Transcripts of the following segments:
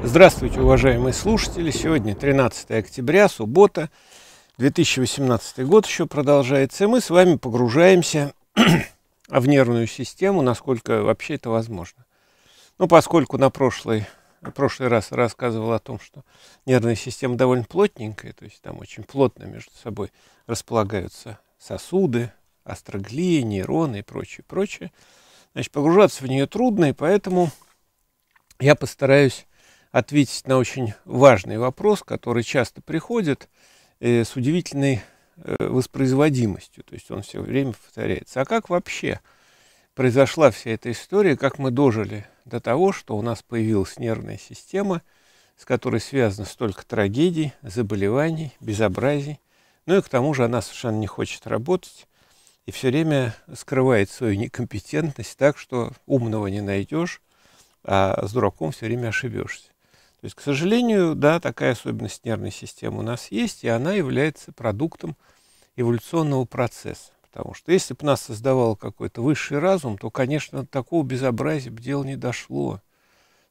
Здравствуйте, уважаемые слушатели! Сегодня 13 октября, суббота, 2018 год еще продолжается, и мы с вами погружаемся в нервную систему, насколько вообще это возможно. Ну, поскольку на прошлый, прошлый раз рассказывал о том, что нервная система довольно плотненькая, то есть там очень плотно между собой располагаются сосуды, астроглии, нейроны и прочее, прочее. Значит, погружаться в нее трудно, и поэтому я постараюсь ответить на очень важный вопрос, который часто приходит э, с удивительной э, воспроизводимостью, то есть он все время повторяется. А как вообще произошла вся эта история, как мы дожили до того, что у нас появилась нервная система, с которой связано столько трагедий, заболеваний, безобразий, ну и к тому же она совершенно не хочет работать, и все время скрывает свою некомпетентность так, что умного не найдешь, а с дураком все время ошибешься. То есть, к сожалению, да, такая особенность нервной системы у нас есть, и она является продуктом эволюционного процесса. Потому что если бы нас создавал какой-то высший разум, то, конечно, такого безобразия бы дело не дошло.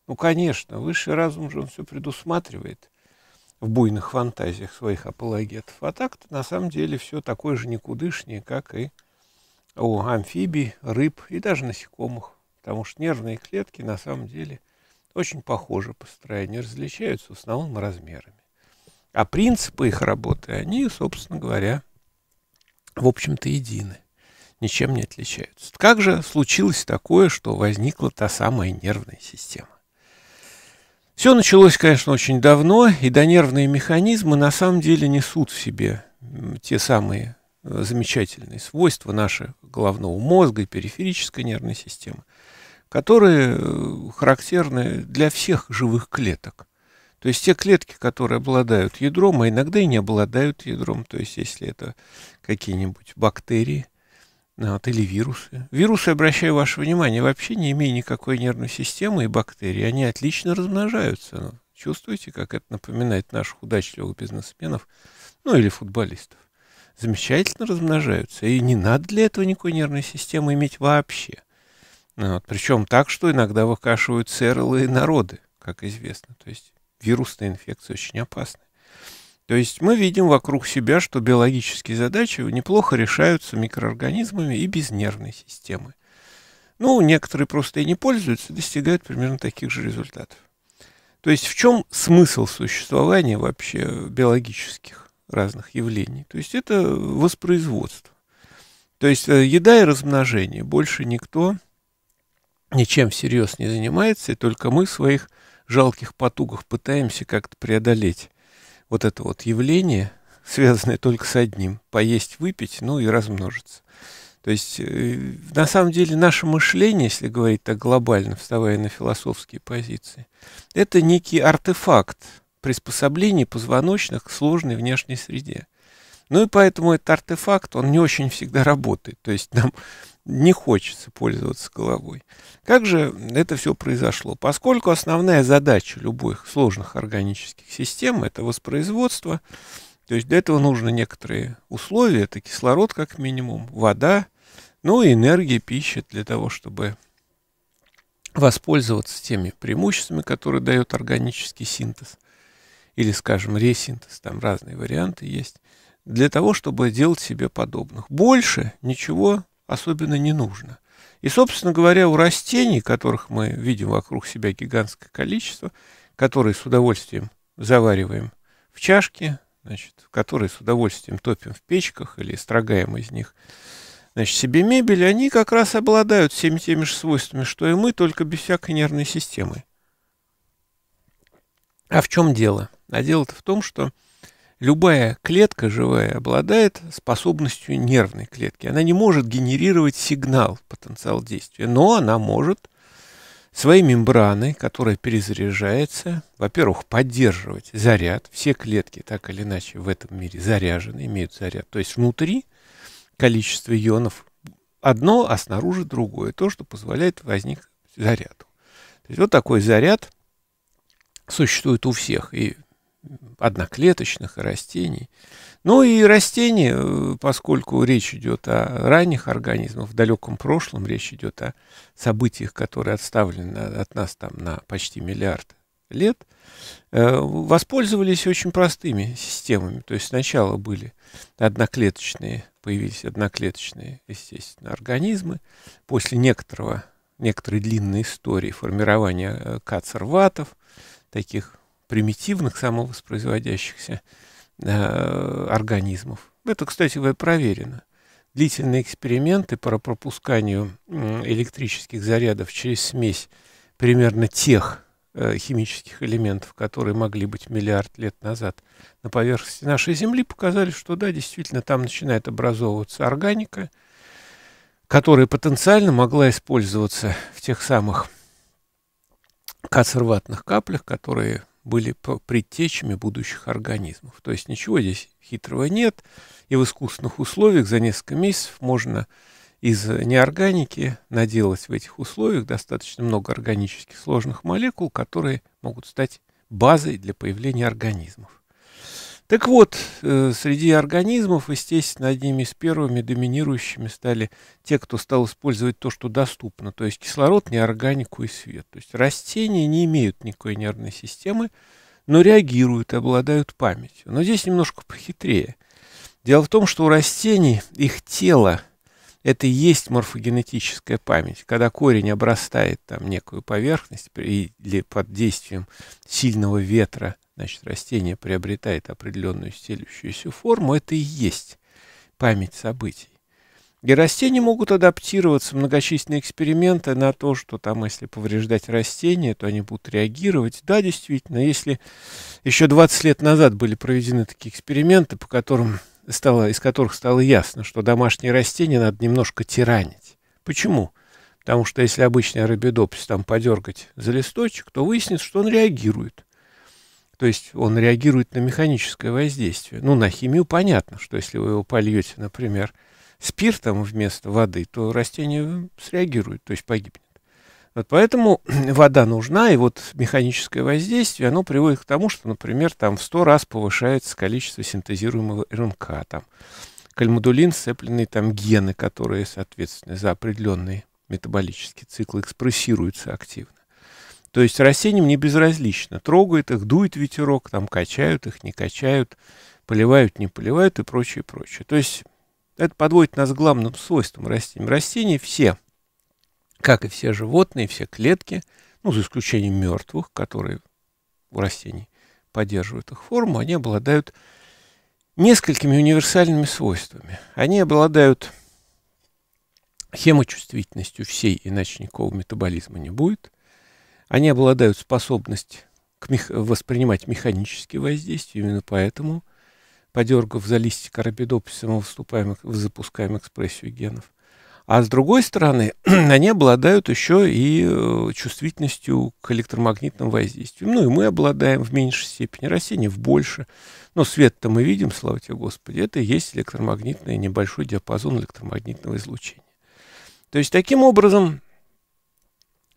Ну, конечно, высший разум же он все предусматривает в буйных фантазиях своих апологетов. А так-то, на самом деле, все такое же никудышнее, как и у амфибий, рыб и даже насекомых. Потому что нервные клетки, на самом деле, очень похожи по строению, различаются в основном размерами. А принципы их работы, они, собственно говоря, в общем-то, едины. Ничем не отличаются. Как же случилось такое, что возникла та самая нервная система? Все началось, конечно, очень давно, и донервные механизмы на самом деле несут в себе те самые э, замечательные свойства нашего головного мозга и периферической нервной системы – которые э, характерны для всех живых клеток. То есть те клетки, которые обладают ядром, а иногда и не обладают ядром, то есть если это какие-нибудь бактерии а, вот, или вирусы. Вирусы, обращаю ваше внимание, вообще не имея никакой нервной системы и бактерии они отлично размножаются. Ну, чувствуете, как это напоминает наших удачливых бизнесменов, ну или футболистов. Замечательно размножаются, и не надо для этого никакой нервной системы иметь вообще. А, вот. Причем так, что иногда выкашивают целые народы, как известно. То есть вирусная инфекция очень опасна. То есть мы видим вокруг себя, что биологические задачи неплохо решаются микроорганизмами и без нервной системы. Ну, некоторые просто и не пользуются, достигают примерно таких же результатов. То есть в чем смысл существования вообще биологических разных явлений? То есть это воспроизводство. То есть э, еда и размножение. Больше никто ничем всерьез не занимается, и только мы в своих жалких потугах пытаемся как-то преодолеть вот это вот явление, связанное только с одним – поесть, выпить, ну и размножиться. То есть, э, на самом деле, наше мышление, если говорить так глобально, вставая на философские позиции, это некий артефакт приспособления позвоночных к сложной внешней среде. Ну и поэтому этот артефакт, он не очень всегда работает. То есть нам не хочется пользоваться головой. Как же это все произошло? Поскольку основная задача любых сложных органических систем – это воспроизводство, то есть для этого нужно некоторые условия, это кислород как минимум, вода, ну и энергия, пища для того, чтобы воспользоваться теми преимуществами, которые дает органический синтез, или, скажем, ресинтез, там разные варианты есть, для того, чтобы делать себе подобных. Больше ничего особенно не нужно. И, собственно говоря, у растений, которых мы видим вокруг себя гигантское количество, которые с удовольствием завариваем в чашке, значит, которые с удовольствием топим в печках или строгаем из них, значит, себе мебель, они как раз обладают всеми теми же свойствами, что и мы, только без всякой нервной системы. А в чем дело? А дело-то в том, что Любая клетка живая обладает способностью нервной клетки. Она не может генерировать сигнал, потенциал действия, но она может своей мембраной, которая перезаряжается, во-первых, поддерживать заряд. Все клетки так или иначе в этом мире заряжены, имеют заряд. То есть внутри количество ионов одно, а снаружи другое. То, что позволяет возникнуть заряду. То есть вот такой заряд существует у всех. И одноклеточных и растений. Ну и растения, э, поскольку речь идет о ранних организмах, в далеком прошлом речь идет о событиях, которые отставлены от нас там на почти миллиард лет, э, воспользовались очень простыми системами. То есть сначала были одноклеточные, появились одноклеточные, естественно, организмы. После некоторого, некоторой длинной истории формирования э, кацерватов, таких примитивных самовоспроизводящихся э, организмов. Это, кстати говоря, проверено. Длительные эксперименты по пропусканию электрических зарядов через смесь примерно тех э, химических элементов, которые могли быть миллиард лет назад на поверхности нашей Земли, показали, что да, действительно, там начинает образовываться органика, которая потенциально могла использоваться в тех самых консерватных каплях, которые были предтечами будущих организмов. То есть ничего здесь хитрого нет, и в искусственных условиях за несколько месяцев можно из неорганики наделать в этих условиях достаточно много органических сложных молекул, которые могут стать базой для появления организмов. Так вот, э, среди организмов, естественно, одними из первыми доминирующими стали те, кто стал использовать то, что доступно, то есть кислород, неорганику и свет. То есть растения не имеют никакой нервной системы, но реагируют и обладают памятью. Но здесь немножко похитрее. Дело в том, что у растений их тело – это и есть морфогенетическая память, когда корень обрастает там некую поверхность или под действием сильного ветра, значит, растение приобретает определенную стелющуюся форму, это и есть память событий. И растения могут адаптироваться, многочисленные эксперименты на то, что там, если повреждать растения, то они будут реагировать. Да, действительно, если еще 20 лет назад были проведены такие эксперименты, по которым стало, из которых стало ясно, что домашние растения надо немножко тиранить. Почему? Потому что если обычный арабидопсис там подергать за листочек, то выяснится, что он реагирует. То есть он реагирует на механическое воздействие. Ну, на химию понятно, что если вы его польете, например, спиртом вместо воды, то растение среагирует, то есть погибнет. Вот поэтому вода нужна, и вот механическое воздействие, оно приводит к тому, что, например, там в 100 раз повышается количество синтезируемого РНК, там кальмодулин, сцепленные там гены, которые, соответственно, за определенные метаболические циклы экспрессируются активно. То есть растениям не безразлично, трогает их, дует ветерок, там качают их, не качают, поливают, не поливают и прочее, прочее. То есть это подводит нас к главным свойствам растений. Растения все – как и все животные, все клетки, ну, за исключением мертвых, которые у растений поддерживают их форму, они обладают несколькими универсальными свойствами. Они обладают хемочувствительностью всей, иначе никакого метаболизма не будет. Они обладают способностью к мех... воспринимать механические воздействия, именно поэтому, подергав за листик арабидопсиса, мы выступаем, запускаем экспрессию генов. А с другой стороны, они обладают еще и э, чувствительностью к электромагнитным воздействиям. Ну и мы обладаем в меньшей степени, растения в больше. Но свет-то мы видим, слава тебе Господи, это и есть электромагнитный небольшой диапазон электромагнитного излучения. То есть таким образом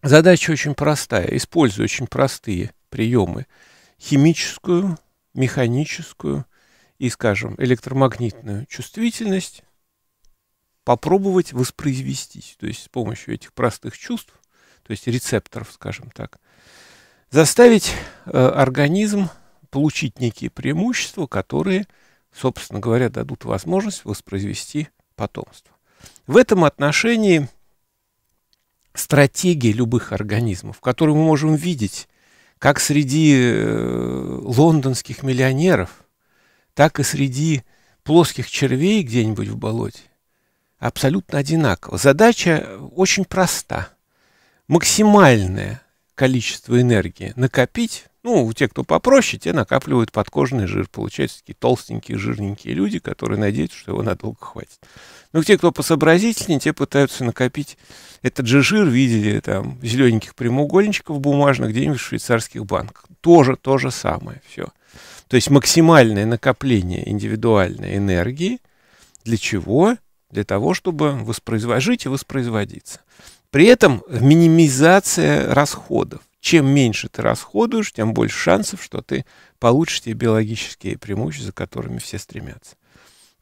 задача очень простая. Используя очень простые приемы, химическую, механическую и, скажем, электромагнитную чувствительность, попробовать воспроизвестись, то есть с помощью этих простых чувств, то есть рецепторов, скажем так, заставить э, организм получить некие преимущества, которые, собственно говоря, дадут возможность воспроизвести потомство. В этом отношении стратегия любых организмов, которую мы можем видеть как среди э, лондонских миллионеров, так и среди плоских червей где-нибудь в болоте, абсолютно одинаково. Задача э, очень проста. Максимальное количество энергии накопить. Ну, те, кто попроще, те накапливают подкожный жир. Получаются такие толстенькие, жирненькие люди, которые надеются, что его надолго хватит. Но те, кто посообразительнее, те пытаются накопить этот же жир в виде там, зелененьких прямоугольничков бумажных где-нибудь в швейцарских банках. Тоже то же самое. Все. То есть максимальное накопление индивидуальной энергии. Для чего? для того, чтобы воспроизводить, жить и воспроизводиться. При этом минимизация расходов. Чем меньше ты расходуешь, тем больше шансов, что ты получишь те биологические преимущества, за которыми все стремятся.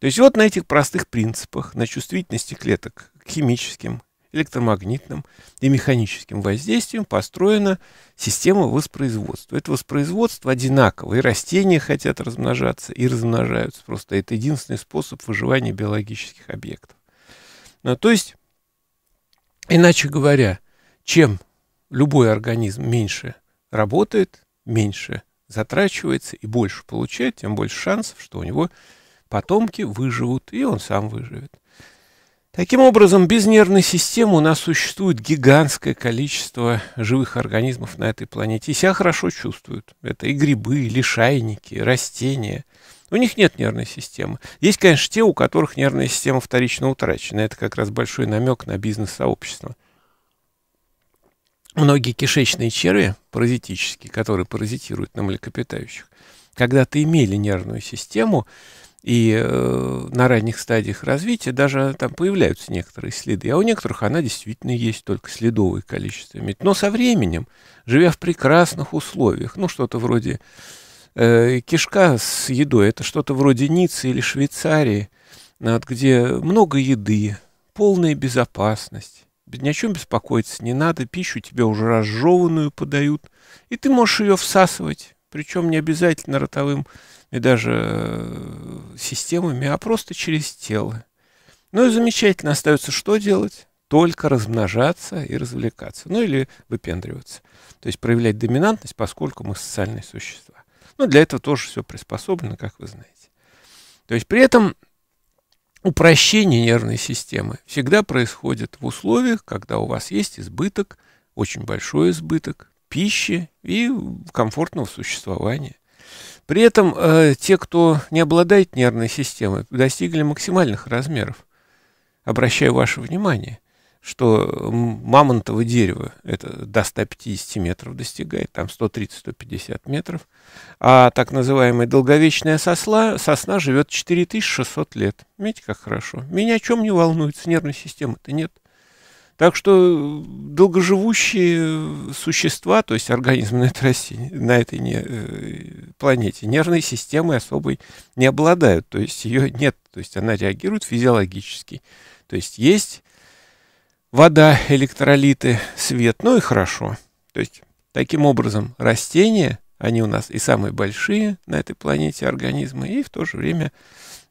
То есть вот на этих простых принципах, на чувствительности клеток к химическим, электромагнитным и механическим воздействием построена система воспроизводства. Это воспроизводство одинаково. И растения хотят размножаться, и размножаются. Просто это единственный способ выживания биологических объектов. Ну, то есть, иначе говоря, чем любой организм меньше работает, меньше затрачивается и больше получает, тем больше шансов, что у него потомки выживут, и он сам выживет. Таким образом, без нервной системы у нас существует гигантское количество живых организмов на этой планете. И себя хорошо чувствуют. Это и грибы, и лишайники, и растения. У них нет нервной системы. Есть, конечно, те, у которых нервная система вторично утрачена. Это как раз большой намек на бизнес-сообщество. Многие кишечные черви, паразитические, которые паразитируют на млекопитающих, когда-то имели нервную систему, и э, на ранних стадиях развития даже там появляются некоторые следы, а у некоторых она действительно есть, только следовое количество иметь. Но со временем, живя в прекрасных условиях, ну что-то вроде э, кишка с едой, это что-то вроде Ниццы или Швейцарии, э, вот, где много еды, полная безопасность, ни о чем беспокоиться не надо, пищу тебе уже разжеванную подают, и ты можешь ее всасывать, причем не обязательно ротовым и даже э, системами, а просто через тело. Ну и замечательно, остается что делать? Только размножаться и развлекаться. Ну или выпендриваться. То есть проявлять доминантность, поскольку мы социальные существа. Ну для этого тоже все приспособлено, как вы знаете. То есть при этом упрощение нервной системы всегда происходит в условиях, когда у вас есть избыток, очень большой избыток пищи и комфортного существования. При этом э, те, кто не обладает нервной системой, достигли максимальных размеров. Обращаю ваше внимание, что мамонтово дерево это до 150 метров достигает, там 130-150 метров, а так называемая долговечная сосла, сосна живет 4600 лет. Видите, как хорошо. Меня о чем не волнует, с нервной системы-то нет. Так что э, долгоживущие э, существа, то есть организмы на этой, России, на этой не, э, планете, нервной системой особой не обладают. То есть ее нет. То есть она реагирует физиологически. То есть есть вода, электролиты, свет. Ну и хорошо. То есть таким образом растения, они у нас и самые большие на этой планете организмы, и в то же время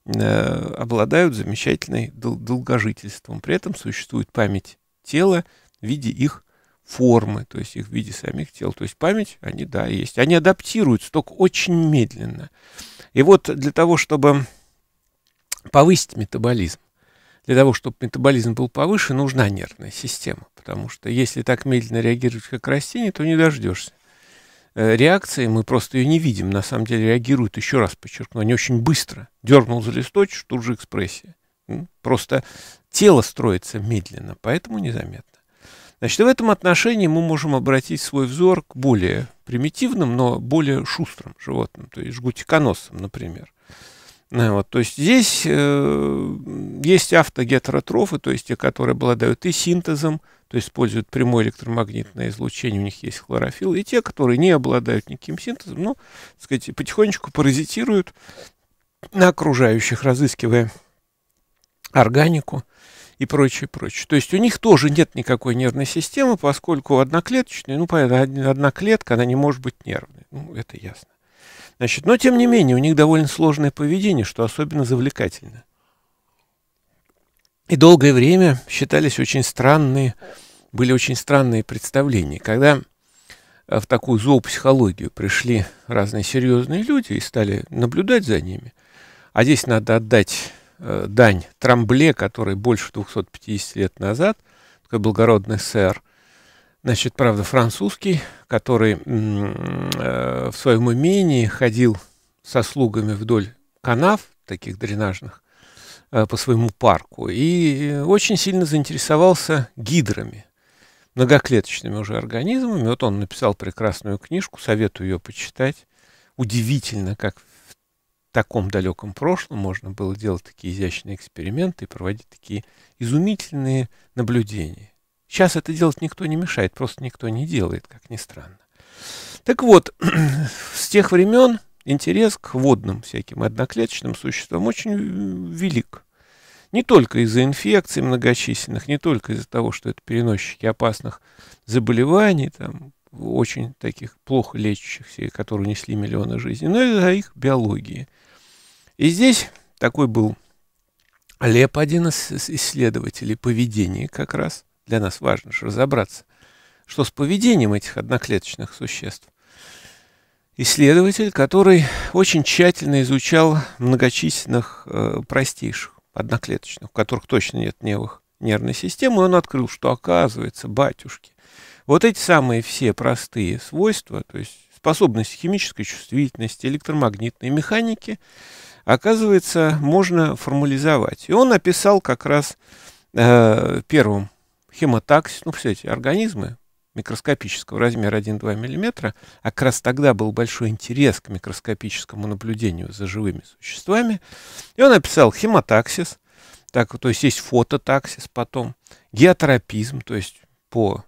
обладают замечательной долгожительством. При этом существует память тела в виде их формы, то есть их в виде самих тел. То есть память, они, да, есть. Они адаптируются, только очень медленно. И вот для того, чтобы повысить метаболизм, для того, чтобы метаболизм был повыше, нужна нервная система. Потому что если так медленно реагировать, как растение, то не дождешься. Э, реакции мы просто ее не видим. На самом деле реагируют, еще раз подчеркну, они очень быстро. Дернул за листочек, тут же экспрессия. Просто тело строится медленно, поэтому незаметно. Значит, в этом отношении мы можем обратить свой взор к более примитивным, но более шустрым животным, то есть жгутиконосам, например. Э, вот, то есть здесь э, есть автогетеротрофы, то есть те, которые обладают и синтезом, то есть используют прямое электромагнитное излучение, у них есть хлорофилл, и те, которые не обладают никаким синтезом, но, так сказать, потихонечку паразитируют на окружающих, разыскивая органику и прочее, прочее. То есть у них тоже нет никакой нервной системы, поскольку одноклеточные, ну, понятно, одна клетка, она не может быть нервной. Ну, это ясно. Значит, но тем не менее, у них довольно сложное поведение, что особенно завлекательно. И долгое время считались очень странные, были очень странные представления. Когда э, в такую зоопсихологию пришли разные серьезные люди и стали наблюдать за ними, а здесь надо отдать Э, дань Трамбле, который больше 250 лет назад, такой благородный сэр, значит, правда, французский, который э, в своем имении ходил со слугами вдоль канав, таких дренажных, э, по своему парку, и очень сильно заинтересовался гидрами, многоклеточными уже организмами. Вот он написал прекрасную книжку, советую ее почитать. Удивительно, как таком далеком прошлом можно было делать такие изящные эксперименты и проводить такие изумительные наблюдения. Сейчас это делать никто не мешает, просто никто не делает, как ни странно. Так вот, с тех времен интерес к водным всяким одноклеточным существам очень э, велик. Не только из-за инфекций многочисленных, не только из-за того, что это переносчики опасных заболеваний, там, очень таких плохо лечащихся, которые несли миллионы жизней, но и из-за их биологии – и здесь такой был Леп, один из исследователей поведения как раз. Для нас важно же разобраться, что с поведением этих одноклеточных существ. Исследователь, который очень тщательно изучал многочисленных э, простейших одноклеточных, у которых точно нет нервных, нервной системы, и он открыл, что оказывается, батюшки, вот эти самые все простые свойства, то есть способность химической чувствительности, электромагнитной механики – оказывается, можно формализовать. И он описал как раз э, первым хемотаксис, ну, все эти организмы микроскопического размера 1-2 мм, а как раз тогда был большой интерес к микроскопическому наблюдению за живыми существами. И он описал хемотаксис, так, то есть есть фототаксис потом, геотропизм то есть по...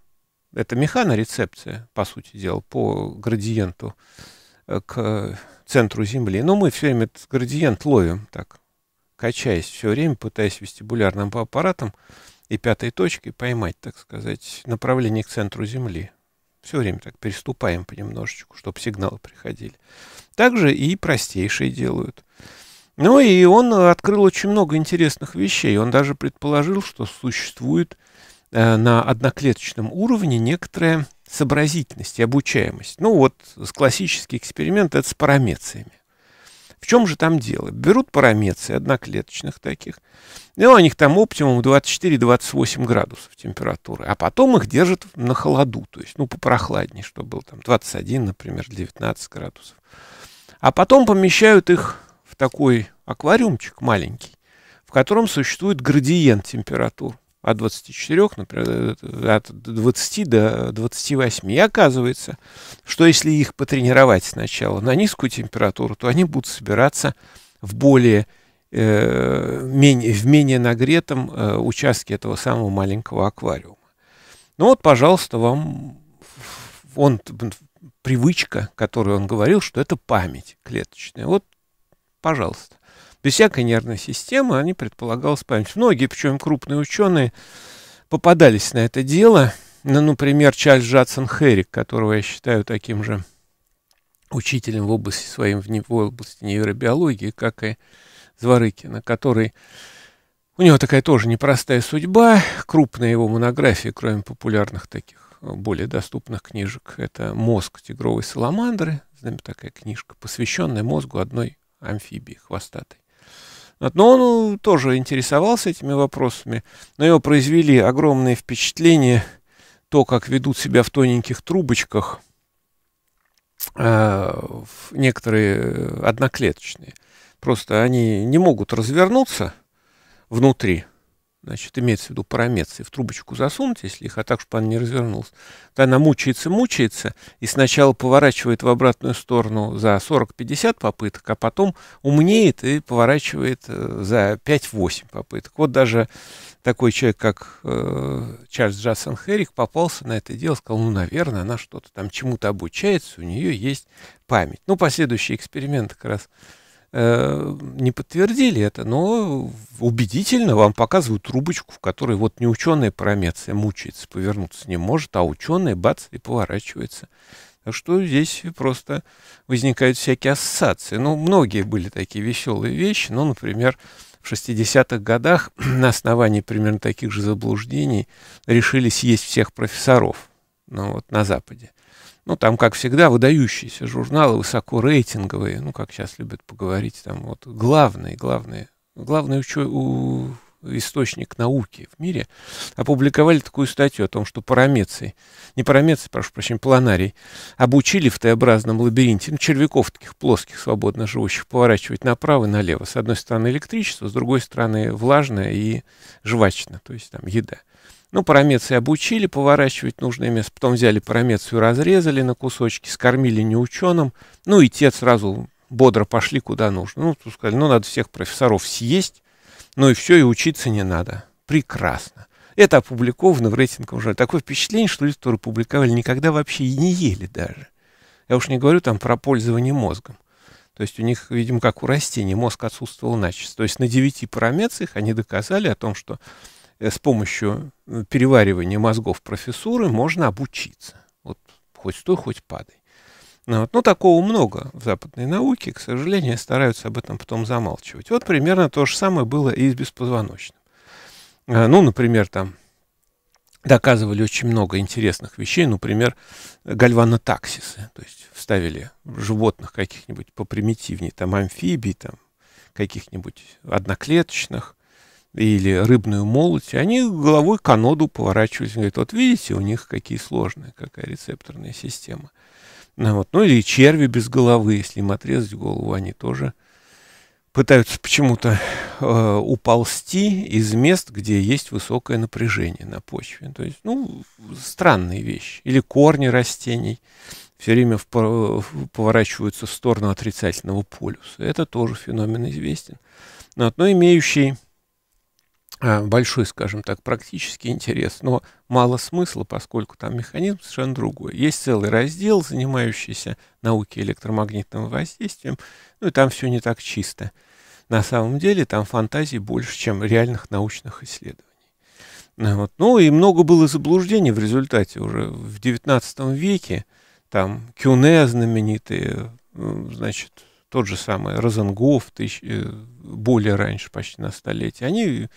Это механорецепция, по сути дела, по градиенту э, к центру Земли. Но мы все время этот градиент ловим, так, качаясь все время, пытаясь вестибулярным аппаратом и пятой точкой поймать, так сказать, направление к центру Земли. Все время так переступаем понемножечку, чтобы сигналы приходили. Также и простейшие делают. Ну и он открыл очень много интересных вещей. Он даже предположил, что существует Э, на одноклеточном уровне некоторая сообразительность и обучаемость. Ну вот классический эксперимент это с парамециями. В чем же там дело? Берут парамеции одноклеточных таких, ну, у них там оптимум 24-28 градусов температуры, а потом их держат на холоду, то есть, ну, попрохладнее, чтобы было там 21, например, 19 градусов. А потом помещают их в такой аквариумчик маленький, в котором существует градиент температур от 24, например, э, от 20 до 28. И оказывается, что если их потренировать сначала на низкую температуру, то они будут собираться в более э, менее, в менее нагретом э, участке этого самого маленького аквариума. Ну вот, пожалуйста, вам он привычка, которую он говорил, что это память клеточная. Вот, пожалуйста. Без всякой нервной системы они предполагалось память. Многие, причем крупные ученые, попадались на это дело. Ну, например, Чарльз Джадсон Херик, которого я считаю таким же учителем в области своим в области нейробиологии, как и Зворыкина, который у него такая тоже непростая судьба. Крупная его монография, кроме популярных таких более доступных книжек, это «Мозг тигровой саламандры», знаменитая такая книжка, посвященная мозгу одной амфибии хвостатой. Но он э, тоже интересовался этими вопросами. На него произвели огромные впечатления то, как ведут себя в тоненьких трубочках э, некоторые э, одноклеточные. Просто они не могут развернуться внутри, значит, имеется в виду парамеции, в трубочку засунуть, если их, а так, чтобы она не развернулась, то она мучается, мучается, и сначала поворачивает в обратную сторону за 40-50 попыток, а потом умнеет и поворачивает э, за 5-8 попыток. Вот даже такой человек, как э, Чарльз Джадсон Херрик, попался на это дело, сказал, ну, наверное, она что-то там чему-то обучается, у нее есть память. Ну, последующие эксперименты как раз Э, не подтвердили это, но убедительно вам показывают трубочку, в которой вот не ученый промеция мучается, повернуться не может, а ученый бац и поворачивается. Так что здесь просто возникают всякие ассоциации. Ну, многие были такие веселые вещи, ну, например, в 60-х годах на основании примерно таких же заблуждений решили съесть всех профессоров ну, вот, на Западе. Ну, там, как всегда, выдающиеся журналы, высоко рейтинговые, ну, как сейчас любят поговорить, там вот главный, главный, главный учё... у... источник науки в мире опубликовали такую статью о том, что парамеций, не парамеций, прошу прощения, планарий, обучили в Т-образном лабиринте, ну, червяков таких плоских, свободно живущих, поворачивать направо и налево. С одной стороны электричество, с другой стороны влажное и жвачно, то есть там еда. Ну, парамецию обучили поворачивать нужное место, потом взяли парамецию, разрезали на кусочки, скормили неученым, ну и те сразу бодро пошли куда нужно. Ну, тут сказали, ну, надо всех профессоров съесть, ну и все, и учиться не надо. Прекрасно. Это опубликовано в рейтинговом журнале. Такое впечатление, что люди, которые публиковали, никогда вообще и не ели даже. Я уж не говорю там про пользование мозгом. То есть у них, видимо, как у растений, мозг отсутствовал начисто. То есть на девяти парамециях они доказали о том, что Э, с помощью э, переваривания мозгов профессуры можно обучиться. Вот хоть стой, хоть падай. Ну, вот. Но такого много в западной науке, к сожалению, стараются об этом потом замалчивать. Вот примерно то же самое было и с беспозвоночным. Э, ну, например, там доказывали очень много интересных вещей, например, гальванотаксисы, то есть вставили животных каких-нибудь попримитивнее, там амфибий, там каких-нибудь одноклеточных, или рыбную молоть, они головой каноду аноду поворачивались. Говорят, вот видите, у них какие сложные, какая рецепторная система. Ну, вот. ну или черви без головы, если им отрезать голову, они тоже пытаются почему-то э, уползти из мест, где есть высокое напряжение на почве. То есть, ну, странные вещи. Или корни растений все время в, э, поворачиваются в сторону отрицательного полюса. Это тоже феномен известен. Но, ну но имеющий Э, большой, скажем так, практический интерес, но мало смысла, поскольку там механизм совершенно другой. Есть целый раздел, занимающийся наукой электромагнитным воздействием, ну и там все не так чисто. На самом деле там фантазии больше, чем реальных научных исследований. Ну вот. Ну и много было заблуждений в результате уже в XIX веке. Там Кюне знаменитые, значит, тот же самый Розенгоф, тысяч, э, более раньше почти на столетие, они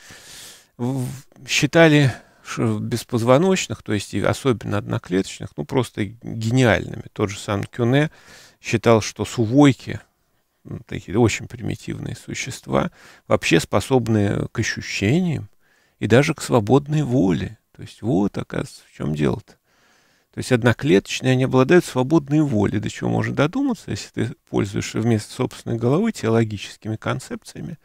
считали беспозвоночных, то есть и особенно одноклеточных, ну просто гениальными. Тот же сам Кюне считал, что сувойки, ну, такие очень примитивные существа, вообще способны к ощущениям и даже к свободной воле. То есть вот, оказывается, в чем дело-то. То есть одноклеточные, они обладают свободной волей, до чего можно додуматься, если ты пользуешься вместо собственной головы теологическими концепциями,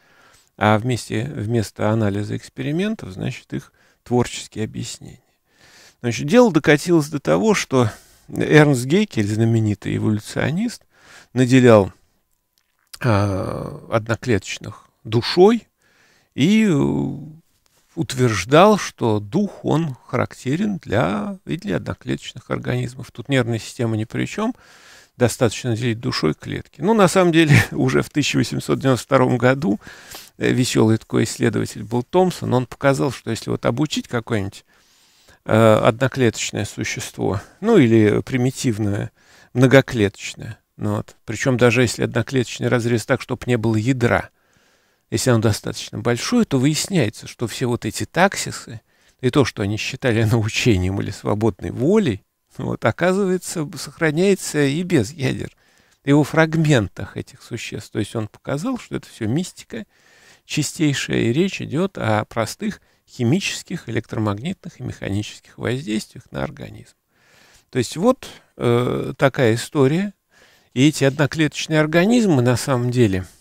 а вместе, вместо анализа экспериментов, значит, их творческие объяснения. Значит, дело докатилось до того, что Эрнст Гейкель, знаменитый эволюционист, наделял э, одноклеточных душой и утверждал, что дух, он характерен для, и для одноклеточных организмов. Тут нервная система ни при чем, достаточно делить душой клетки. Ну, на самом деле, уже в 1892 году э, веселый такой исследователь был Томпсон, он показал, что если вот обучить какое-нибудь э, одноклеточное существо, ну или примитивное, многоклеточное, ну, вот, причем даже если одноклеточный разрез так, чтобы не было ядра – если оно достаточно большое, то выясняется, что все вот эти таксисы и то, что они считали научением или свободной волей, вот, оказывается, сохраняется и без ядер, и во фрагментах этих существ. То есть он показал, что это все мистика чистейшая, и речь идет о простых химических, электромагнитных и механических воздействиях на организм. То есть вот э, такая история. И эти одноклеточные организмы на самом деле –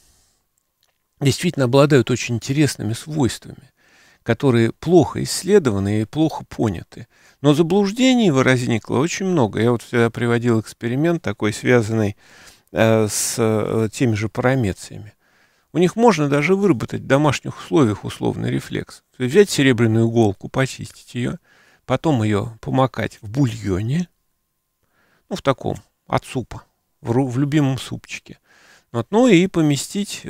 действительно обладают очень интересными свойствами, которые плохо исследованы и плохо поняты. Но заблуждений возникло очень много. Я вот всегда приводил эксперимент такой, связанный э, с э, теми же парамециями. У них можно даже выработать в домашних условиях условный рефлекс. То есть взять серебряную иголку, почистить ее, потом ее помакать в бульоне, ну, в таком, от супа, в, в любимом супчике. Вот, ну и поместить э,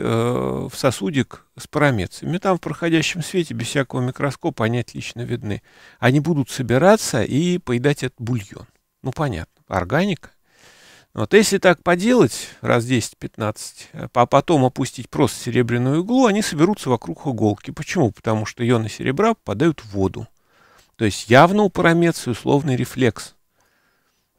в сосудик с парамециями. Там в проходящем свете без всякого микроскопа они отлично видны. Они будут собираться и поедать этот бульон. Ну понятно, органика. Вот если так поделать, раз 10-15, а э, потом опустить просто серебряную иглу, они соберутся вокруг иголки. Почему? Потому что ионы серебра попадают в воду. То есть явно у парамеции условный рефлекс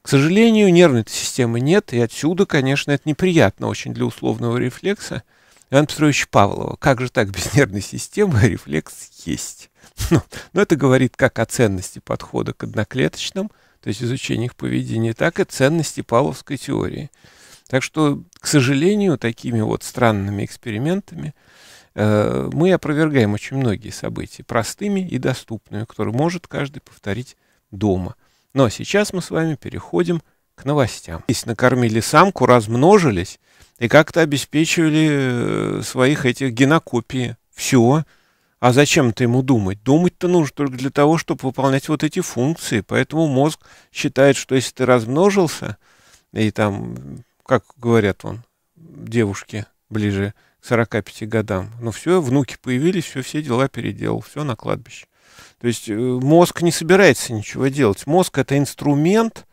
к сожалению, нервной системы нет, и отсюда, конечно, это неприятно очень для условного рефлекса. Иван Петрович Павлова. Как же так, без нервной системы рефлекс есть? Но, ну, но это говорит как о ценности подхода к одноклеточным, то есть изучение их поведения, так и ценности павловской теории. Так что, к сожалению, такими вот странными экспериментами э, мы опровергаем очень многие события простыми и доступными, которые может каждый повторить дома. Ну а сейчас мы с вами переходим к новостям. Здесь накормили самку, размножились и как-то обеспечивали э, своих этих генокопий, Все. А зачем то ему думать? Думать-то нужно только для того, чтобы выполнять вот эти функции. Поэтому мозг считает, что если ты размножился, и там, как говорят он, девушки ближе к 45 годам, ну все, внуки появились, все, все дела переделал, все на кладбище. То есть э, мозг не собирается ничего делать. Мозг это инструмент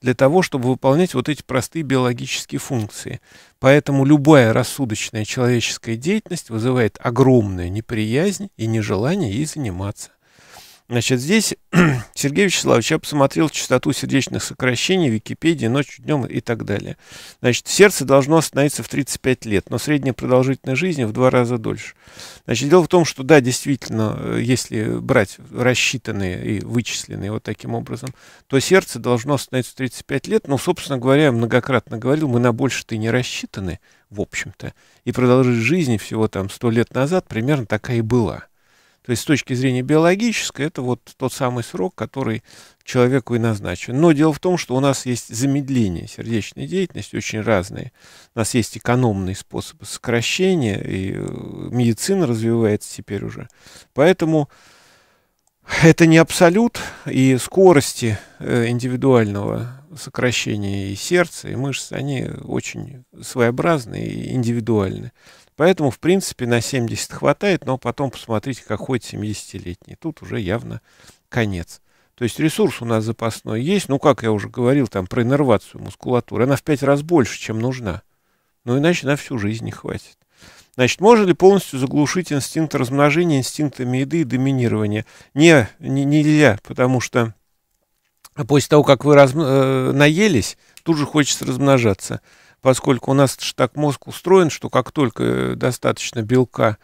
для того, чтобы выполнять вот эти простые биологические функции. Поэтому любая рассудочная человеческая деятельность вызывает огромную неприязнь и нежелание ей заниматься. Значит, здесь Сергей Вячеславович, я посмотрел частоту сердечных сокращений, в Википедии, ночью, днем и так далее. Значит, сердце должно остановиться в 35 лет, но средняя продолжительность жизни в два раза дольше. Значит, дело в том, что да, действительно, э, если брать рассчитанные и вычисленные вот таким образом, то сердце должно остановиться в 35 лет, но, собственно говоря, я многократно говорил, мы на больше-то не рассчитаны, в общем-то. И продолжительность жизни всего там 100 лет назад примерно такая и была – то есть с точки зрения биологической это вот тот самый срок, который человеку и назначен. Но дело в том, что у нас есть замедление сердечной деятельности очень разные. У нас есть экономные способы сокращения, и э, медицина развивается теперь уже. Поэтому это не абсолют, и скорости э, индивидуального сокращения и сердца, и мышц, они очень своеобразны и индивидуальны. Поэтому, в принципе, на 70 хватает, но потом посмотрите, как ходит 70-летний. Тут уже явно конец. То есть ресурс у нас запасной есть. Ну, как я уже говорил, там про иннервацию мускулатуры. Она в 5 раз больше, чем нужна. Но ну, иначе на всю жизнь не хватит. Значит, можно ли полностью заглушить инстинкт размножения инстинктами еды и доминирования? Не, не нельзя, потому что после того, как вы раз, э, наелись, тут же хочется размножаться поскольку у нас так мозг устроен, что как только э, достаточно белка,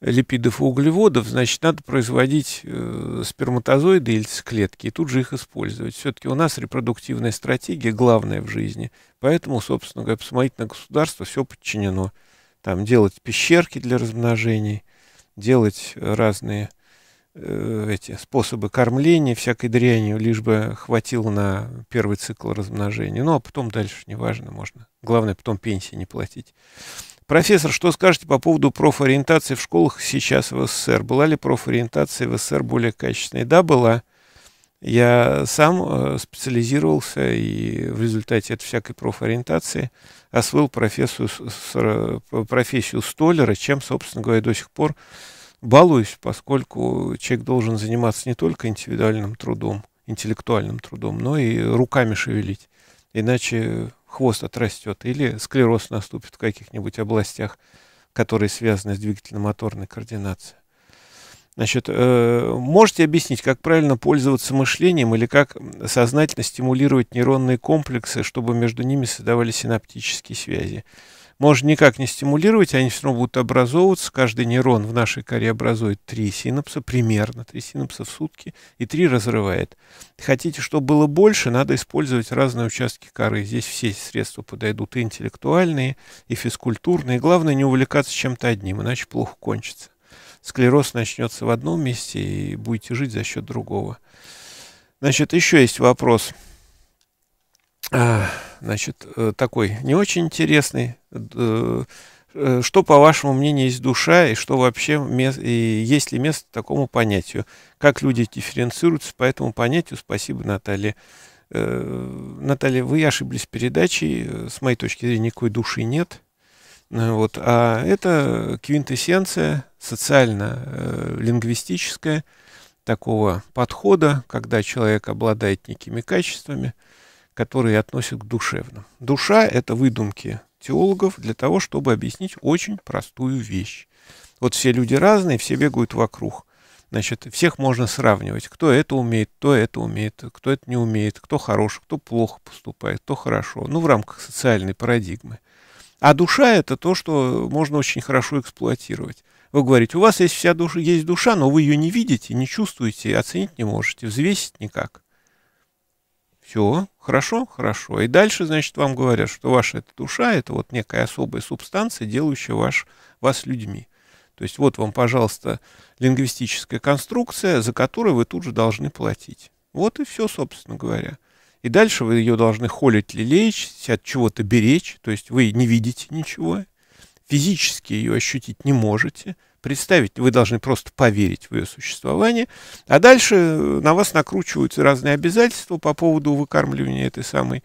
э, липидов и углеводов, значит, надо производить э, сперматозоиды или клетки и тут же их использовать. Все-таки у нас репродуктивная стратегия главная в жизни. Поэтому, собственно говоря, посмотрите на государство, все подчинено. Там делать пещерки для размножений, делать разные Э, эти способы кормления всякой дрянью, лишь бы хватило на первый цикл размножения. Ну, а потом дальше, неважно, можно. Главное, потом пенсии не платить. Профессор, что скажете по поводу профориентации в школах сейчас в СССР? Была ли профориентация в СССР более качественной? Да, была. Я сам э, специализировался и в результате от всякой профориентации освоил профессию, профессию столера, чем, собственно говоря, до сих пор балуюсь, поскольку человек должен заниматься не только индивидуальным трудом, интеллектуальным трудом, но и руками шевелить. Иначе хвост отрастет или склероз наступит в каких-нибудь областях, которые связаны с двигательно-моторной координацией. Значит, э, можете объяснить, как правильно пользоваться мышлением или как сознательно стимулировать нейронные комплексы, чтобы между ними создавались синаптические связи? можно никак не стимулировать, они все равно будут образовываться. Каждый нейрон в нашей коре образует три синапса, примерно три синапса в сутки, и три разрывает. Хотите, чтобы было больше, надо использовать разные участки коры. Здесь все средства подойдут и интеллектуальные, и физкультурные. Главное не увлекаться чем-то одним, иначе плохо кончится. Склероз начнется в одном месте, и будете жить за счет другого. Значит, еще есть вопрос. А, значит, э, такой не очень интересный. Э, что, по вашему мнению, есть душа и что вообще и есть ли место такому понятию? Как люди дифференцируются по этому понятию? Спасибо, Наталья. Э, Наталья, вы ошиблись передачей. С моей точки зрения, никакой души нет. Вот. А это квинтэссенция социально-лингвистическая такого подхода, когда человек обладает некими качествами – которые относят к душевным. Душа — это выдумки теологов для того, чтобы объяснить очень простую вещь. Вот все люди разные, все бегают вокруг. Значит, всех можно сравнивать. Кто это умеет, кто это умеет, кто это не умеет, кто хорош, кто плохо поступает, кто хорошо. Ну, в рамках социальной парадигмы. А душа — это то, что можно очень хорошо эксплуатировать. Вы говорите, у вас есть вся душа, есть душа, но вы ее не видите, не чувствуете, оценить не можете, взвесить никак. Все, хорошо, хорошо. И дальше, значит, вам говорят, что ваша эта душа — это вот некая особая субстанция, делающая ваш, вас людьми. То есть вот вам, пожалуйста, лингвистическая конструкция, за которую вы тут же должны платить. Вот и все, собственно говоря. И дальше вы ее должны холить, лелечь, от чего-то беречь. То есть вы не видите ничего, физически ее ощутить не можете представить, вы должны просто поверить в ее существование, а дальше э, на вас накручиваются разные обязательства по поводу выкармливания этой самой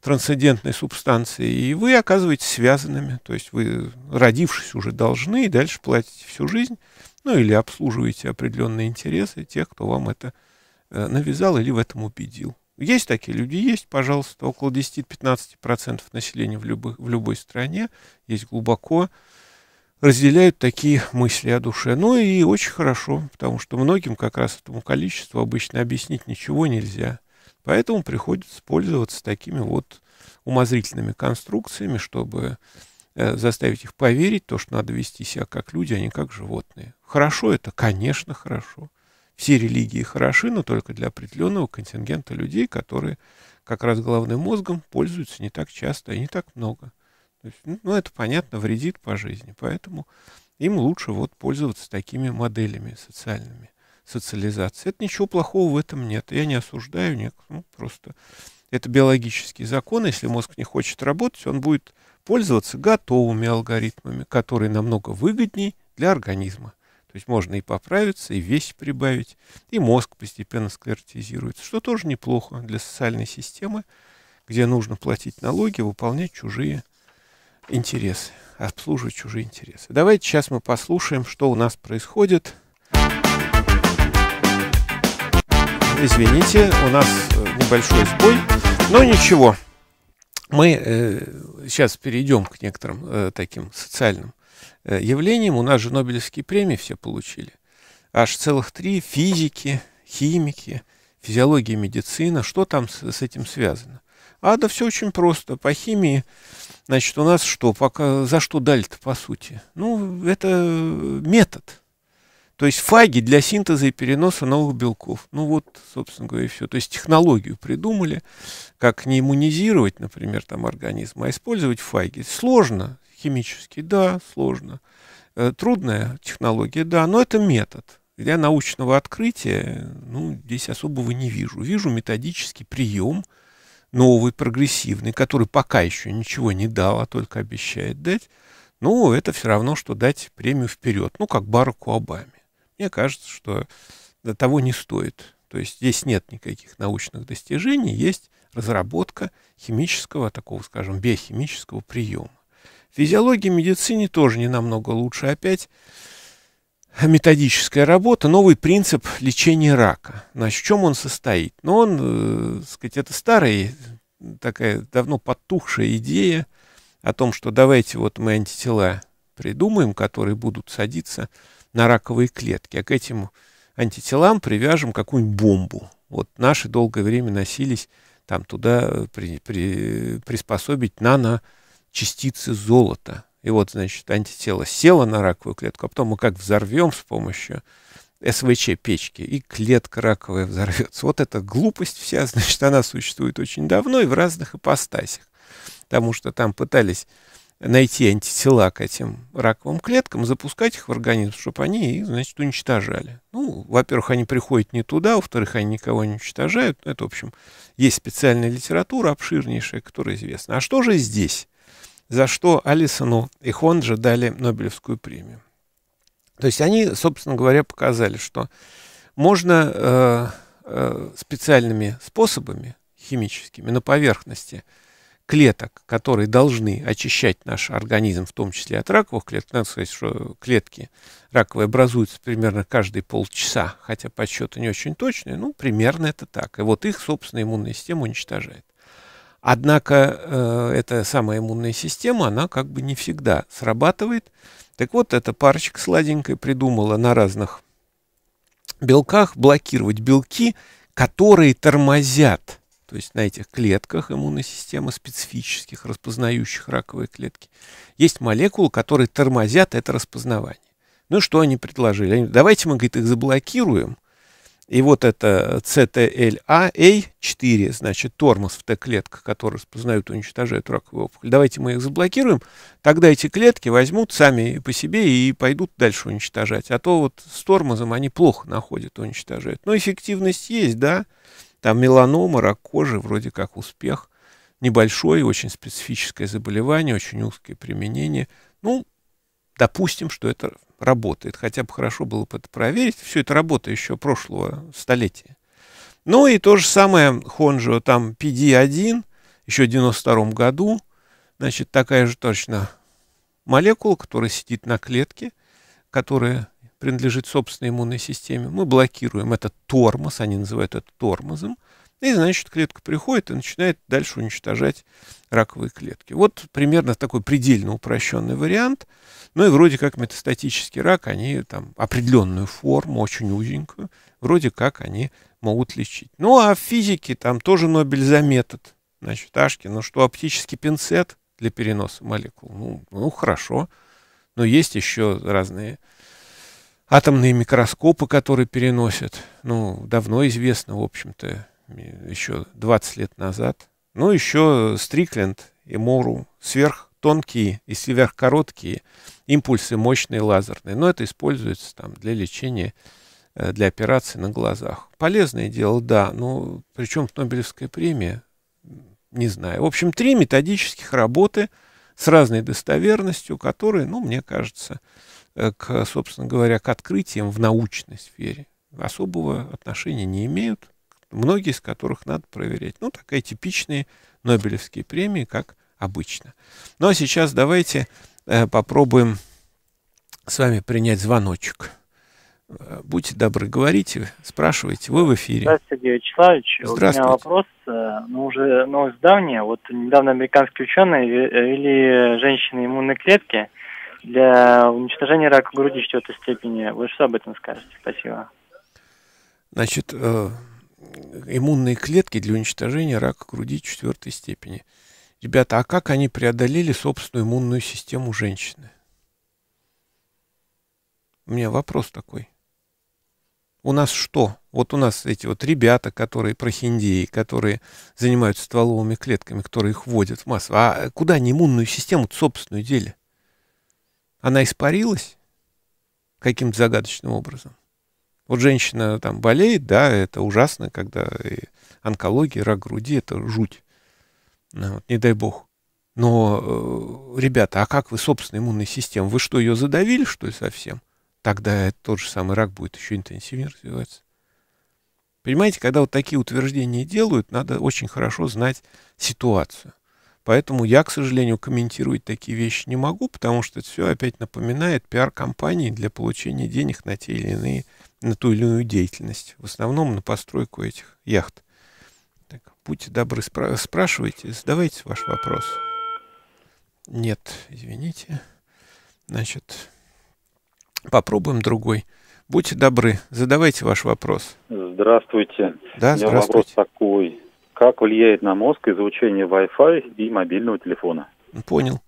трансцендентной субстанции, и вы оказываетесь связанными, то есть вы, родившись, уже должны и дальше платите всю жизнь, ну или обслуживаете определенные интересы тех, кто вам это э, навязал или в этом убедил. Есть такие люди, есть, пожалуйста, около 10-15% населения в, любых, в любой стране, есть глубоко разделяют такие мысли о душе. Ну и очень хорошо, потому что многим как раз этому количеству обычно объяснить ничего нельзя. Поэтому приходится пользоваться такими вот умозрительными конструкциями, чтобы э, заставить их поверить то, что надо вести себя как люди, а не как животные. Хорошо это? Конечно, хорошо. Все религии хороши, но только для определенного контингента людей, которые как раз головным мозгом пользуются не так часто и не так много ну, ну, это понятно, вредит по жизни. Поэтому им лучше вот пользоваться такими моделями социальными, социализации. Это ничего плохого в этом нет. Я не осуждаю, нет, ну, просто это биологический закон. Если мозг не хочет работать, он будет пользоваться готовыми алгоритмами, которые намного выгодней для организма. То есть можно и поправиться, и весь прибавить, и мозг постепенно склеротизируется, что тоже неплохо для социальной системы, где нужно платить налоги, выполнять чужие интересы, обслуживать чужие интересы. Давайте сейчас мы послушаем, что у нас происходит. Извините, у нас э, небольшой сбой, но ничего. Мы э, сейчас перейдем к некоторым э, таким социальным э, явлениям. У нас же Нобелевские премии все получили. Аж целых три физики, химики, физиология, медицина. Что там с, с этим связано? А да все очень просто. По химии Значит, у нас что, пока, за что дали-то, по сути? Ну, это э, метод. То есть фаги для синтеза и переноса новых белков. Ну вот, собственно говоря, все. То есть технологию придумали, как не иммунизировать, например, там организм, а использовать фаги. Сложно химически, да, сложно. Э, трудная технология, да, но это метод. Для научного открытия, ну, здесь особого не вижу. Вижу методический прием – новый, прогрессивный, который пока еще ничего не дал, а только обещает дать, ну, это все равно, что дать премию вперед, ну, как Бараку Обаме. Мне кажется, что до того не стоит. То есть здесь нет никаких научных достижений, есть разработка химического, такого, скажем, биохимического приема. физиологии, медицине тоже не намного лучше. Опять методическая работа, новый принцип лечения рака. Значит, в чем он состоит? Ну, он, э, так сказать, это старая, такая давно потухшая идея о том, что давайте вот мы антитела придумаем, которые будут садиться на раковые клетки, а к этим антителам привяжем какую-нибудь бомбу. Вот наши долгое время носились там туда при, при, приспособить нано частицы золота, и вот, значит, антитело село на раковую клетку, а потом мы как взорвем с помощью СВЧ-печки, и клетка раковая взорвется. Вот эта глупость вся, значит, она существует очень давно и в разных ипостасях. Потому что там пытались найти антитела к этим раковым клеткам, запускать их в организм, чтобы они их, значит, уничтожали. Ну, во-первых, они приходят не туда, во-вторых, они никого не уничтожают. Это, в общем, есть специальная литература обширнейшая, которая известна. А что же здесь? за что Алисону и Хонже дали Нобелевскую премию. То есть они, собственно говоря, показали, что можно э, э, специальными способами химическими на поверхности клеток, которые должны очищать наш организм, в том числе от раковых клеток. Надо сказать, что клетки раковые образуются примерно каждые полчаса, хотя подсчеты не очень точные, ну, примерно это так. И вот их собственно, иммунная система уничтожает. Однако э, эта самая иммунная система, она как бы не всегда срабатывает. Так вот, эта парочка сладенькая придумала на разных белках блокировать белки, которые тормозят, то есть на этих клетках иммунной системы специфических, распознающих раковые клетки, есть молекулы, которые тормозят это распознавание. Ну, что они предложили? Они, давайте мы, говорит, их заблокируем, и вот это ctla 4 а значит, тормоз в Т-клетках, которые распознают и уничтожают раковую опухоль. Давайте мы их заблокируем, тогда эти клетки возьмут сами по себе и пойдут дальше уничтожать. А то вот с тормозом они плохо находят и уничтожают. Но эффективность есть, да. Там меланома, рак кожи, вроде как успех. Небольшое, очень специфическое заболевание, очень узкое применение. Ну, допустим, что это работает. Хотя бы хорошо было бы это проверить. Все это работа еще прошлого столетия. Ну и то же самое Хонжо, там PD1, еще в 92 году, значит, такая же точно молекула, которая сидит на клетке, которая принадлежит собственной иммунной системе. Мы блокируем этот тормоз, они называют это тормозом. И, значит, клетка приходит и начинает дальше уничтожать раковые клетки. Вот примерно такой предельно упрощенный вариант. Ну и вроде как метастатический рак, они там определенную форму, очень узенькую, вроде как они могут лечить. Ну а в физике там тоже Нобель за метод. Значит, Ашки, ну что, оптический пинцет для переноса молекул? Ну, ну хорошо. Но есть еще разные атомные микроскопы, которые переносят. Ну, давно известно, в общем-то, еще 20 лет назад. Ну, еще Стрикленд и Мору сверхтонкие и сверхкороткие импульсы мощные лазерные. Но это используется там для лечения, э, для операций на глазах. Полезное дело, да, но причем Нобелевская премия, не знаю. В общем, три методических работы с разной достоверностью, которые, ну, мне кажется, э, к, собственно говоря, к открытиям в научной сфере особого отношения не имеют многие из которых надо проверять. Ну, такая типичные Нобелевские премии, как обычно. Ну, а сейчас давайте э, попробуем с вами принять звоночек. Э, будьте добры, говорите, спрашивайте, вы в эфире. Здравствуйте, Сергей Вячеславович. Здравствуйте. У меня вопрос, э, ну, уже новость ну, давняя. Вот недавно американские ученые э, вели женщины иммунные клетки для уничтожения рака груди четвертой степени. Вы что об этом скажете? Спасибо. Значит, иммунные клетки для уничтожения рака груди четвертой степени. Ребята, а как они преодолели собственную иммунную систему женщины? У меня вопрос такой. У нас что? Вот у нас эти вот ребята, которые прохиндеи, которые занимаются стволовыми клетками, которые их вводят в массу. А куда они иммунную систему собственную дели? Она испарилась каким-то загадочным образом? Вот женщина там болеет, да, это ужасно, когда онкология, рак груди, это жуть. Ну вот, не дай бог. Но, э, ребята, а как вы собственной иммунной систему? Вы что, ее задавили, что ли, совсем? Тогда тот же самый рак будет еще интенсивнее развиваться. Понимаете, когда вот такие утверждения делают, надо очень хорошо знать ситуацию. Поэтому я, к сожалению, комментировать такие вещи не могу, потому что это все опять напоминает пиар-компании для получения денег на те или иные, на ту или иную деятельность. В основном на постройку этих яхт. Так, будьте добры, спра- спрашивайте, задавайте ваш вопрос. Нет, извините. Значит, попробуем другой. Будьте добры, задавайте ваш вопрос. Здравствуйте. Да, здравствуйте. У меня вопрос такой как влияет на мозг излучение Wi-Fi и мобильного телефона. Понял.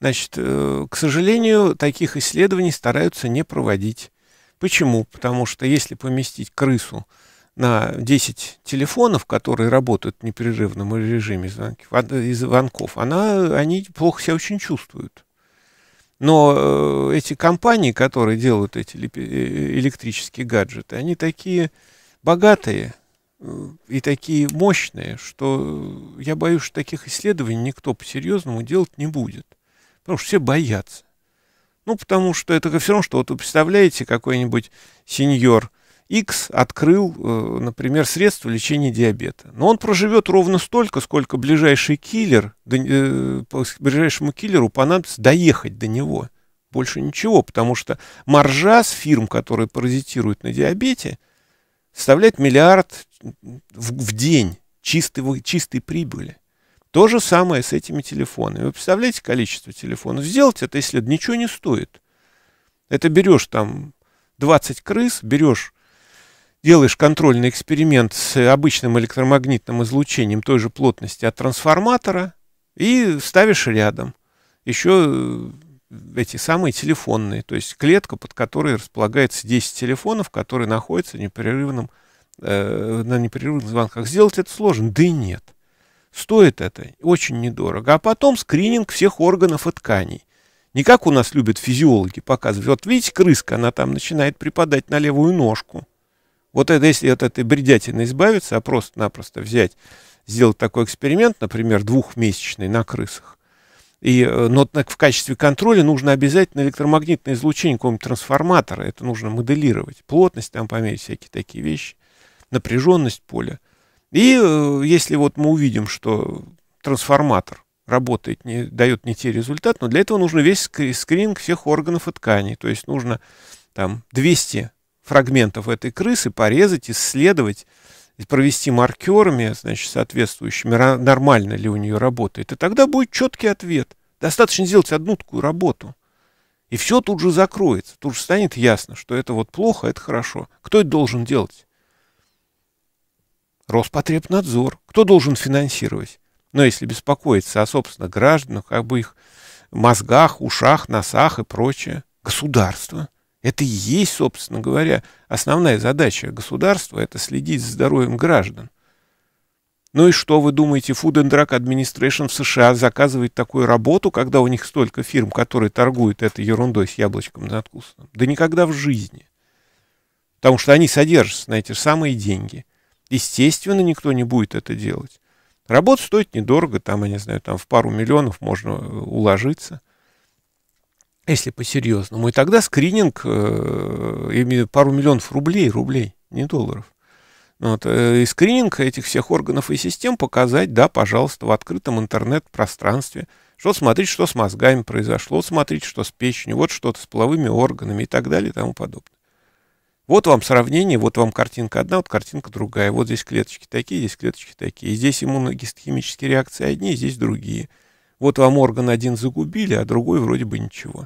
Значит, э, к сожалению, таких исследований стараются не проводить. Почему? Потому что если поместить крысу на 10 телефонов, которые работают в непрерывном режиме звонков, она, они плохо себя очень чувствуют. Но э, эти компании, которые делают эти э, электрические гаджеты, они такие богатые, Э, и такие мощные, что я боюсь, что таких исследований никто по-серьезному делать не будет. Потому что все боятся. Ну, потому что это все равно, что вот вы представляете, какой-нибудь сеньор X открыл, э, например, средство лечения диабета. Но он проживет ровно столько, сколько ближайший киллер, э, ближайшему киллеру понадобится доехать до него. Больше ничего, потому что маржа с фирм, которые паразитируют на диабете – составляет миллиард в, в день чистой, чистой прибыли. То же самое с этими телефонами. Вы представляете количество телефонов? Сделать это, если ничего не стоит. Это берешь там 20 крыс, берешь, делаешь контрольный эксперимент с обычным электромагнитным излучением той же плотности от трансформатора и ставишь рядом. Еще э, эти самые телефонные, то есть клетка, под которой располагается 10 телефонов, которые находятся в непрерывном, э, на непрерывных звонках. Сделать это сложно? Да и нет. Стоит это очень недорого. А потом скрининг всех органов и тканей. Не как у нас любят физиологи показывать. Вот видите, крыска, она там начинает припадать на левую ножку. Вот это, если от этой бредятины избавиться, а просто-напросто взять, сделать такой эксперимент, например, двухмесячный на крысах, и, э, но в качестве контроля нужно обязательно электромагнитное излучение какого-нибудь трансформатора. Это нужно моделировать. Плотность там померить, всякие такие вещи. Напряженность поля. И э, если вот мы увидим, что трансформатор работает, не, дает не те результаты, но для этого нужно весь скрининг всех органов и тканей. То есть нужно там 200 фрагментов этой крысы порезать, исследовать, провести маркерами, значит, соответствующими, нормально ли у нее работает. И тогда будет четкий ответ. Достаточно сделать одну такую работу. И все тут же закроется. Тут же станет ясно, что это вот плохо, это хорошо. Кто это должен делать? Роспотребнадзор. Кто должен финансировать? Но если беспокоиться о собственно гражданах, об их мозгах, ушах, носах и прочее. Государство. Это и есть, собственно говоря, основная задача государства – это следить за здоровьем граждан. Ну и что вы думаете, Food and Drug Administration в США заказывает такую работу, когда у них столько фирм, которые торгуют этой ерундой с яблочком на надкусным? Да никогда в жизни. Потому что они содержатся на эти самые деньги. Естественно, никто не будет это делать. Работа стоит недорого, там, я не знаю, там в пару миллионов можно э, уложиться если по-серьезному. И тогда скрининг, э, пару миллионов рублей, рублей, не долларов. Вот, э, и скрининг этих всех органов и систем показать, да, пожалуйста, в открытом интернет-пространстве. Что смотреть, что с мозгами произошло, смотреть, что с печенью, вот что-то с половыми органами и так далее и тому подобное. Вот вам сравнение, вот вам картинка одна, вот картинка другая. Вот здесь клеточки такие, здесь клеточки такие. Здесь иммуногистохимические реакции одни, здесь другие. Вот вам орган один загубили, а другой вроде бы ничего.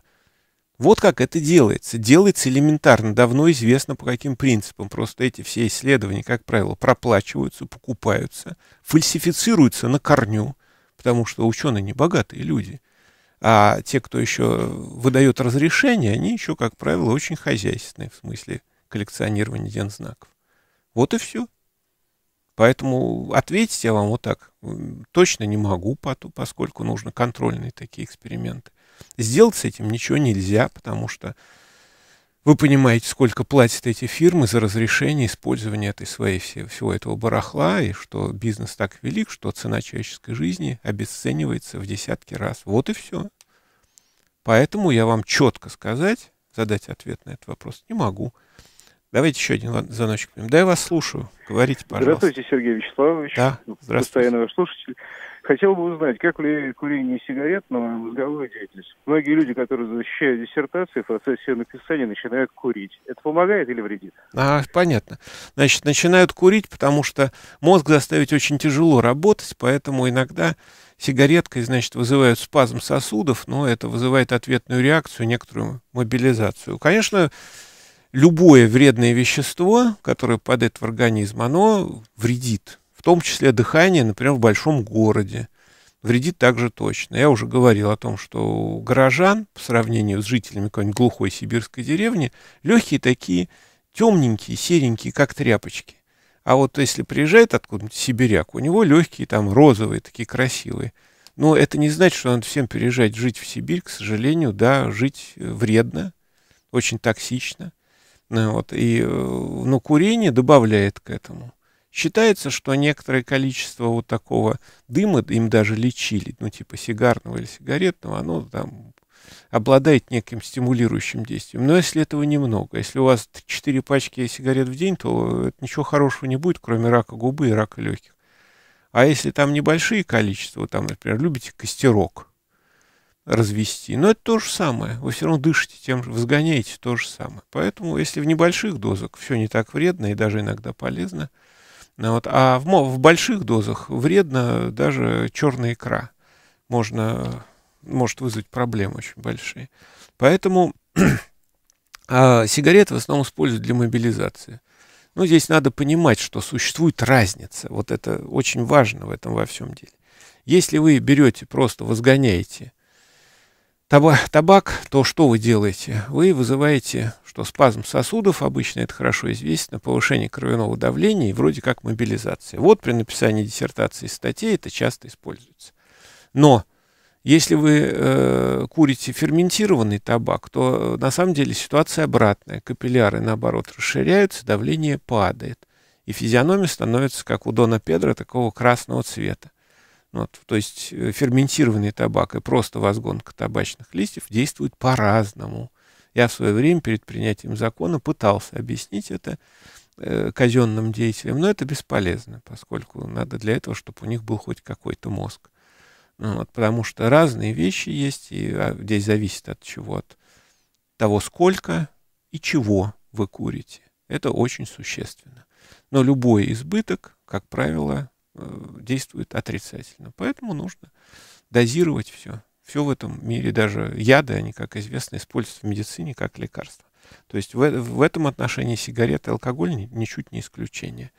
Вот как это делается. Делается элементарно, давно известно по каким принципам. Просто эти все исследования, как правило, проплачиваются, покупаются, фальсифицируются на корню, потому что ученые не богатые люди. А те, кто еще выдает разрешение, они еще, как правило, очень хозяйственные в смысле коллекционирования дензнаков. Вот и все. Поэтому ответить я вам вот так точно не могу, поскольку нужно контрольные такие эксперименты. Сделать с этим ничего нельзя, потому что вы понимаете, сколько платят эти фирмы за разрешение использования этой своей, всего этого барахла, и что бизнес так велик, что цена человеческой жизни обесценивается в десятки раз. Вот и все. Поэтому я вам четко сказать, задать ответ на этот вопрос не могу. Давайте еще один звоночек. Да, я вас слушаю. Говорите, пожалуйста. Здравствуйте, Сергей Вячеславович. Да, здравствуйте. Постоянный ваш слушатель. Хотел бы узнать, как влияет курение сигарет на мозговую деятельность. Многие люди, которые защищают диссертации, в процессе ее написания начинают курить. Это помогает или вредит? А, понятно. Значит, начинают курить, потому что мозг заставить очень тяжело работать, поэтому иногда сигареткой, значит, вызывают спазм сосудов, но это вызывает ответную реакцию, некоторую мобилизацию. Конечно, любое вредное вещество, которое падает в организм, оно вредит в том числе дыхание, например, в большом городе. Вредит также точно. Я уже говорил о том, что у горожан, по сравнению с жителями какой-нибудь глухой сибирской деревни, легкие такие темненькие, серенькие, как тряпочки. А вот если приезжает откуда-нибудь сибиряк, у него легкие там розовые, такие красивые. Но это не значит, что надо всем переезжать жить в Сибирь, к сожалению, да, жить э, вредно, очень токсично. Э, вот, и, э, но курение добавляет к этому. Считается, что некоторое количество вот такого дыма, им даже лечили, ну типа сигарного или сигаретного, оно там обладает неким стимулирующим действием. Но если этого немного, если у вас 4 пачки сигарет в день, то ничего хорошего не будет, кроме рака губы и рака легких. А если там небольшие количества, там, например, любите костерок развести, но ну, это то же самое. Вы все равно дышите тем же, возгоняете то же самое. Поэтому, если в небольших дозах все не так вредно и даже иногда полезно – ну вот. А в, в больших дозах вредно даже черная икра. Можно, может вызвать проблемы очень большие. Поэтому а сигареты в основном используют для мобилизации. Но ну, здесь надо понимать, что существует разница. Вот это очень важно в этом во всем деле. Если вы берете, просто возгоняете таба табак, то что вы делаете? Вы вызываете, что спазм сосудов, обычно это хорошо известно, повышение кровяного давления и вроде как мобилизация. Вот при написании диссертации и статей это часто используется. Но если вы э, курите ферментированный табак, то э, на самом деле ситуация обратная. Капилляры, наоборот, расширяются, давление падает. И физиономия становится, как у Дона Педро, такого красного цвета. Вот, то есть э, ферментированный табак и просто возгонка табачных листьев действуют по-разному. Я в свое время перед принятием закона пытался объяснить это э, казенным деятелям, но это бесполезно, поскольку надо для этого, чтобы у них был хоть какой-то мозг. Ну вот, потому что разные вещи есть, и а, здесь зависит от чего, от того, сколько и чего вы курите. Это очень существенно. Но любой избыток, как правило, Э, действует отрицательно. Поэтому нужно дозировать все. Все в этом мире, даже яды, они, как известно, используются в медицине как лекарство. То есть в, в этом отношении сигареты и алкоголь ничуть не исключение.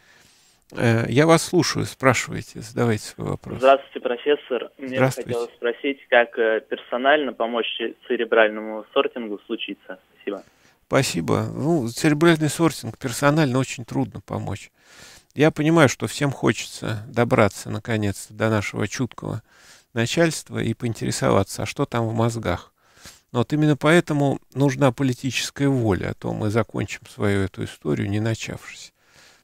Э, я вас слушаю, спрашивайте, задавайте свой вопрос. Здравствуйте, профессор. Мне Здравствуйте. хотелось спросить, как э, персонально помочь церебральному сортингу случиться. Спасибо. Спасибо. Ну, церебральный сортинг персонально очень трудно помочь. Я понимаю, что всем хочется добраться, наконец до нашего чуткого начальства и поинтересоваться, а что там в мозгах. Но вот именно поэтому нужна политическая воля, а то мы закончим свою эту историю, не начавшись.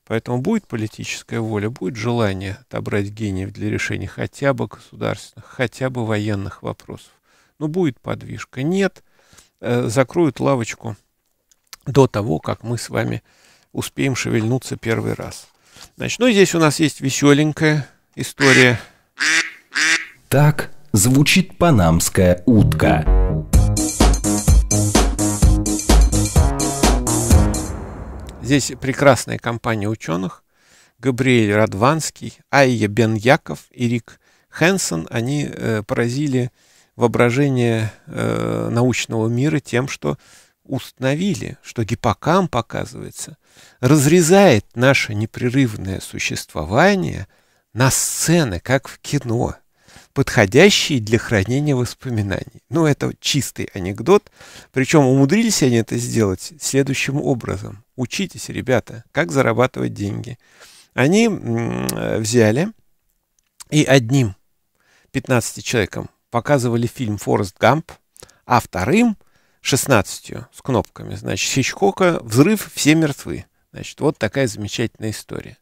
Поэтому будет политическая воля, будет желание отобрать гениев для решения хотя бы государственных, хотя бы военных вопросов. Но ну, будет подвижка. Нет, э, закроют лавочку до того, как мы с вами успеем шевельнуться первый раз. Значит, ну здесь у нас есть веселенькая история. Так звучит панамская утка. Здесь прекрасная компания ученых. Габриэль Радванский, Айя Беньяков и Рик Хэнсон, они э, поразили воображение э, научного мира тем, что установили, что гиппокамп, показывается разрезает наше непрерывное существование на сцены, как в кино, подходящие для хранения воспоминаний. Ну, это чистый анекдот. Причем умудрились они это сделать следующим образом. Учитесь, ребята, как зарабатывать деньги. Они э, взяли и одним 15 человеком показывали фильм «Форест Гамп», а вторым – 16 с кнопками. Значит, Хичкока «Взрыв, все мертвы». Значит, вот такая замечательная история.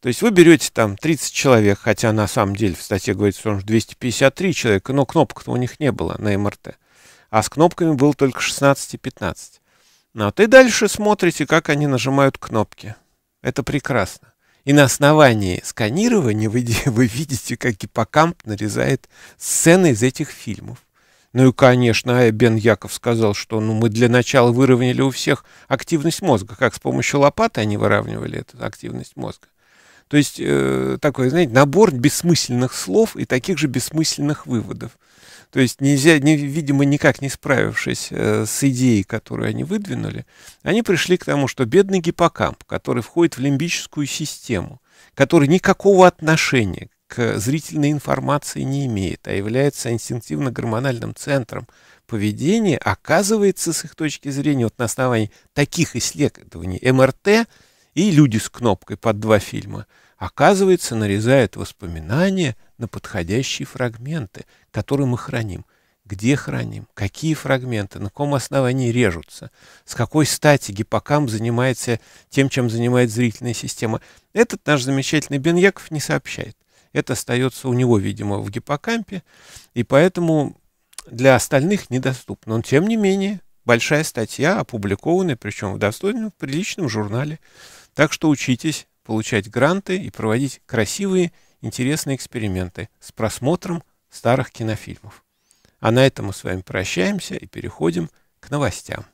То есть вы берете там 30 человек, хотя на самом деле в статье говорится, что он 253 человека, но кнопок-то у них не было на МРТ. А с кнопками было только 16 и 15. Ну, вот а и дальше смотрите, как они нажимают кнопки. Это прекрасно. И на основании сканирования вы, вы видите, как гиппокамп нарезает сцены из этих фильмов. Ну и, конечно, а, Бен Яков сказал, что ну, мы для начала выровняли у всех активность мозга. Как с помощью лопаты они выравнивали эту активность мозга. То есть э, такой, знаете, набор бессмысленных слов и таких же бессмысленных выводов. То есть нельзя, не, видимо, никак не справившись э, с идеей, которую они выдвинули, они пришли к тому, что бедный гиппокамп, который входит в лимбическую систему, который никакого отношения к зрительной информации не имеет, а является инстинктивно-гормональным центром поведения, оказывается, с их точки зрения, вот на основании таких исследований МРТ и люди с кнопкой под два фильма, оказывается, нарезают воспоминания на подходящие фрагменты, которые мы храним. Где храним? Какие фрагменты? На каком основании режутся? С какой стати гиппокам занимается тем, чем занимает зрительная система? Этот наш замечательный Бен не сообщает это остается у него, видимо, в гиппокампе, и поэтому для остальных недоступно. Но, тем не менее, большая статья, опубликованная, причем в достойном, в приличном журнале. Так что учитесь получать гранты и проводить красивые, интересные эксперименты с просмотром старых кинофильмов. А на этом мы с вами прощаемся и переходим к новостям.